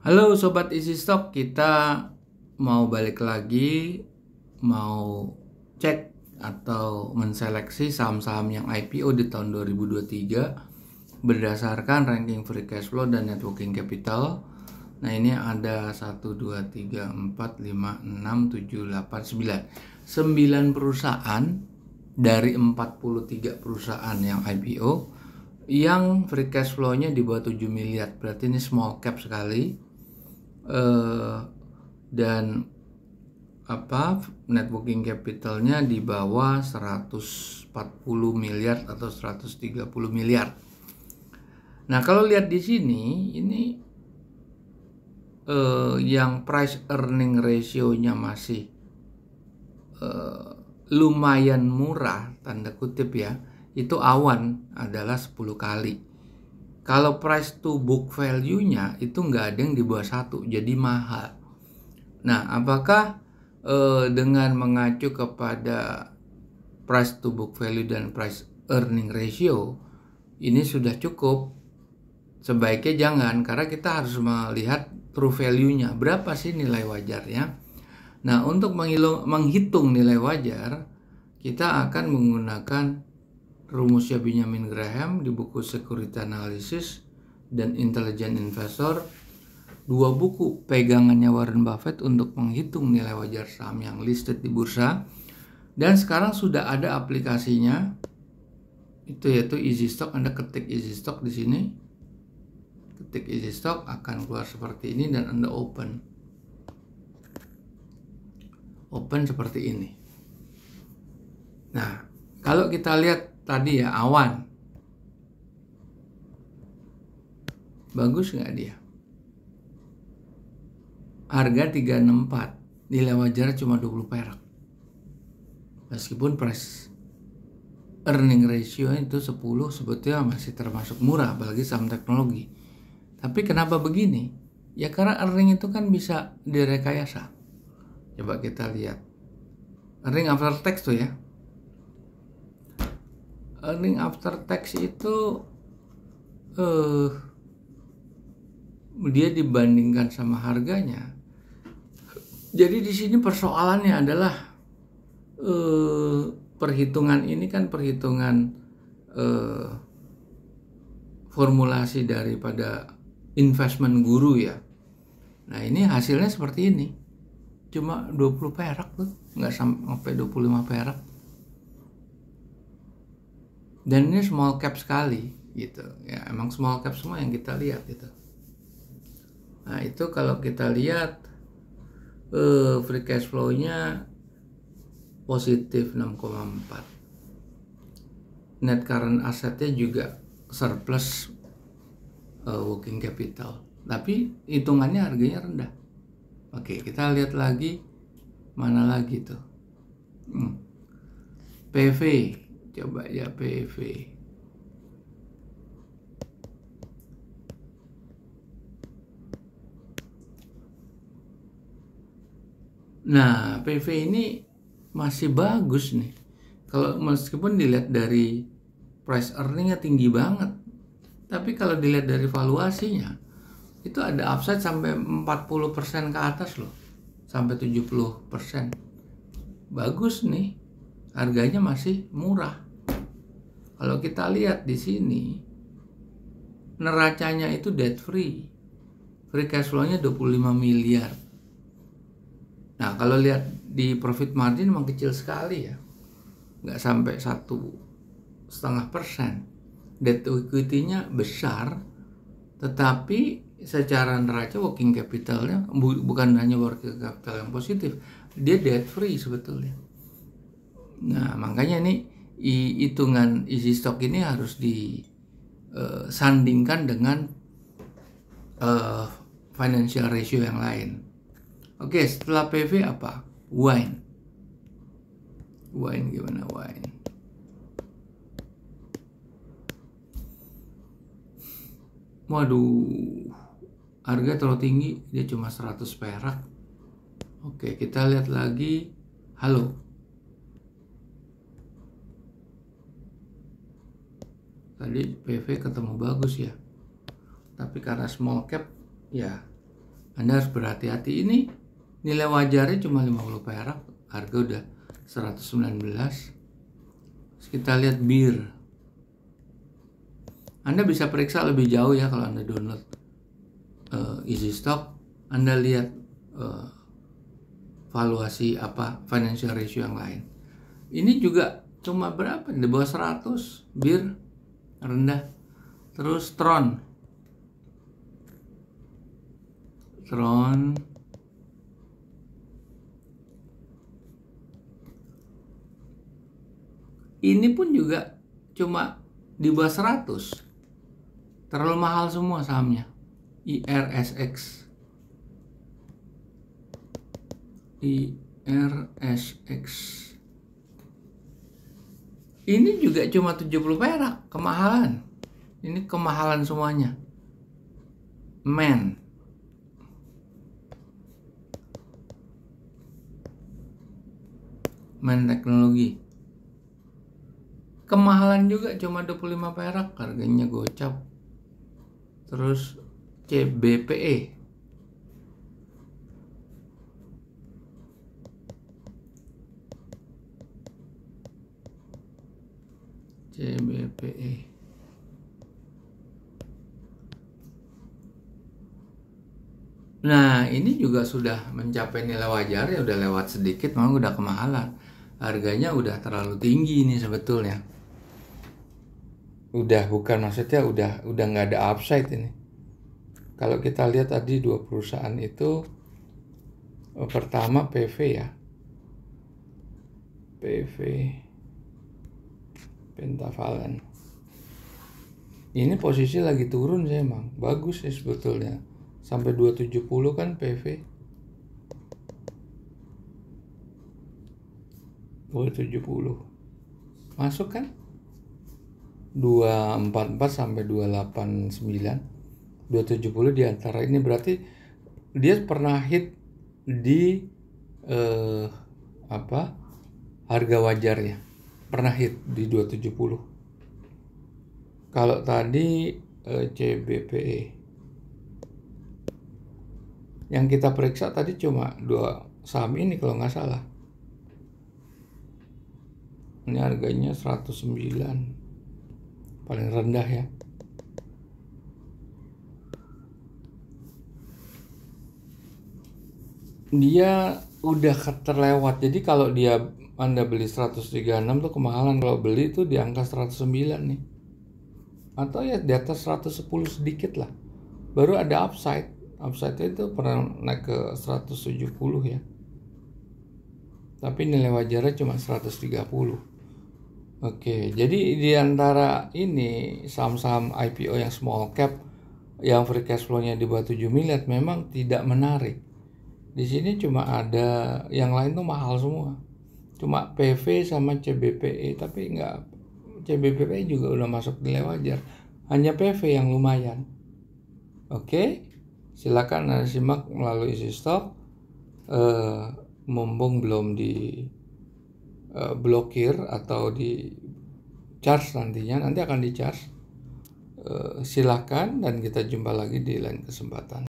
Halo sobat isi stok, kita mau balik lagi mau cek atau menseleksi saham-saham yang IPO di tahun 2023 berdasarkan ranking free cash flow dan networking capital. Nah, ini ada 1 2 3 4 5 6 7 8 9. 9 perusahaan dari 43 perusahaan yang IPO yang free cash flow-nya di bawah 7 miliar. Berarti ini small cap sekali uh, dan apa networking capitalnya di bawah 140 miliar atau 130 miliar. Nah kalau lihat di sini ini uh, yang price earning ratio-nya masih uh, lumayan murah tanda kutip ya itu awan adalah 10 kali kalau price to book value-nya itu nggak ada yang di bawah satu, jadi mahal. Nah, apakah eh, dengan mengacu kepada price to book value dan price earning ratio ini sudah cukup? Sebaiknya jangan, karena kita harus melihat true value-nya. Berapa sih nilai wajarnya? Nah, untuk menghitung nilai wajar, kita akan menggunakan rumusnya Benjamin Graham di buku Security Analysis dan Intelligent Investor, dua buku pegangannya Warren Buffett untuk menghitung nilai wajar saham yang listed di bursa. Dan sekarang sudah ada aplikasinya, itu yaitu Easy Stock. Anda ketik Easy Stock di sini, ketik Easy Stock akan keluar seperti ini dan Anda open. Open seperti ini. Nah, kalau kita lihat tadi ya awan. Bagus nggak dia? Harga 364, nilai wajar cuma 20 perak. Meskipun price earning ratio itu 10 sebetulnya masih termasuk murah apalagi saham teknologi. Tapi kenapa begini? Ya karena earning itu kan bisa direkayasa. Coba kita lihat. Earning after tax tuh ya, earning after tax itu eh dia dibandingkan sama harganya. Jadi di sini persoalannya adalah eh perhitungan ini kan perhitungan eh formulasi daripada investment guru ya. Nah, ini hasilnya seperti ini. Cuma 20 perak tuh, nggak sampai 25 perak dan ini small cap sekali gitu ya emang small cap semua yang kita lihat gitu nah itu kalau kita lihat uh, free cash flow-nya positif 6,4 net current assetnya juga surplus uh, working capital tapi hitungannya harganya rendah oke kita lihat lagi mana lagi tuh hmm. PV coba ya PV nah PV ini masih bagus nih kalau meskipun dilihat dari price earningnya tinggi banget tapi kalau dilihat dari valuasinya itu ada upside sampai 40% ke atas loh sampai 70% bagus nih harganya masih murah. Kalau kita lihat di sini, neracanya itu debt free. Free cash flow-nya 25 miliar. Nah, kalau lihat di profit margin memang kecil sekali ya. Nggak sampai satu setengah persen. Debt equity-nya besar, tetapi secara neraca working capital-nya, bukan hanya working capital yang positif, dia debt free sebetulnya. Nah, makanya ini hitungan isi stok ini harus disandingkan e, dengan uh, financial ratio yang lain. Oke, setelah PV apa? Wine. Wine gimana wine? Waduh, harga terlalu tinggi, dia cuma 100 perak. Oke, kita lihat lagi. Halo, tadi PV ketemu bagus ya tapi karena small cap ya Anda harus berhati-hati ini nilai wajarnya cuma 50 perak harga udah 119 Terus kita lihat bir Anda bisa periksa lebih jauh ya kalau Anda download uh, easy stock Anda lihat uh, valuasi apa financial ratio yang lain ini juga cuma berapa di bawah 100 bir rendah terus tron tron ini pun juga cuma di bawah 100 terlalu mahal semua sahamnya IRSX IRSX ini juga cuma 70 perak, kemahalan. Ini kemahalan semuanya. Men. Men teknologi. Kemahalan juga cuma 25 perak harganya gocap. Terus CBPE CBPE Nah ini juga sudah mencapai nilai wajar ya udah lewat sedikit memang udah kemahalan harganya udah terlalu tinggi ini sebetulnya udah bukan maksudnya udah udah nggak ada upside ini kalau kita lihat tadi dua perusahaan itu eh, pertama PV ya PV pentavalen ini posisi lagi turun sih emang bagus sih sebetulnya sampai 270 kan PV 270 masuk kan 244 sampai 289 270 di antara ini berarti dia pernah hit di eh, apa harga wajar ya pernah hit di 270 kalau tadi eh, CBPE yang kita periksa tadi cuma dua saham ini kalau nggak salah ini harganya 109 paling rendah ya dia udah terlewat jadi kalau dia anda beli 136 tuh kemahalan kalau beli tuh di angka 109 nih. Atau ya di atas 110 sedikit lah. Baru ada upside. Upside itu pernah naik ke 170 ya. Tapi nilai wajarnya cuma 130. Oke, jadi di antara ini saham-saham IPO yang small cap yang free cash flow-nya di bawah 7 miliar memang tidak menarik. Di sini cuma ada yang lain tuh mahal semua cuma PV sama CBPE tapi enggak CBPE juga udah masuk nilai wajar hanya PV yang lumayan oke silakan anda simak melalui isi stok uh, mumpung belum di uh, blokir atau di charge nantinya nanti akan di charge uh, silakan dan kita jumpa lagi di lain kesempatan